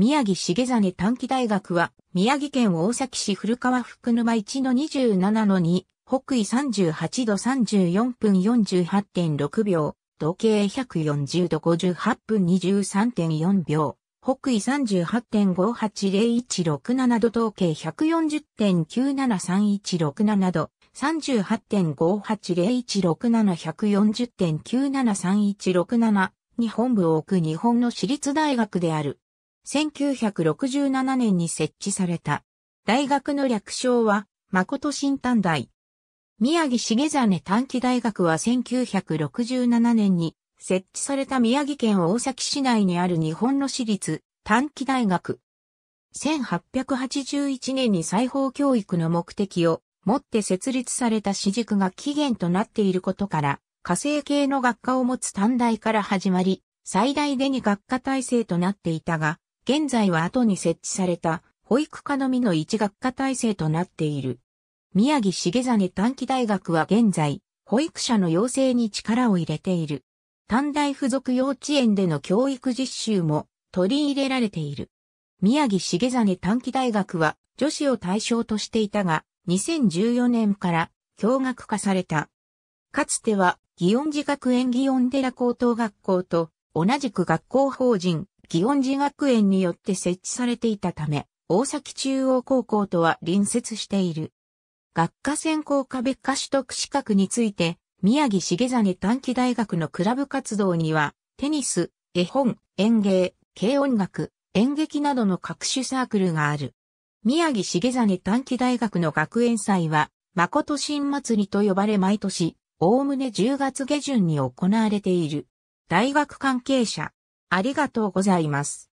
宮城重真短期大学は、宮城県大崎市古川福沼1の27の2、北緯38度34分48.6秒、時計140度58分23.4秒、北緯38.580167度統計140.973167度、3 8 5 8 0 1 6 7 1 4 0 9 7 3 1 6 7日本部を置く日本の私立大学である。1967年に設置された。大学の略称は、誠新短大。宮城重真短期大学は1967年に設置された宮城県大崎市内にある日本の私立短期大学。1881年に裁縫教育の目的を持って設立された私塾が起源となっていることから、火星系の学科を持つ短大から始まり、最大でに学科体制となっていたが、現在は後に設置された保育科のみの一学科体制となっている。宮城重真短期大学は現在、保育者の養成に力を入れている。短大附属幼稚園での教育実習も取り入れられている。宮城重真短期大学は女子を対象としていたが、2014年から共学化された。かつては、祇園寺学園祇園寺高等学校と同じく学校法人祇園寺学園によって設置されていたため、大崎中央高校とは隣接している。学科専攻科別科取得資格について、宮城重実短期大学のクラブ活動には、テニス、絵本、園芸、軽音楽、演劇などの各種サークルがある。宮城重実短期大学の学園祭は、誠新祭りと呼ばれ毎年、おおむね10月下旬に行われている。大学関係者、ありがとうございます。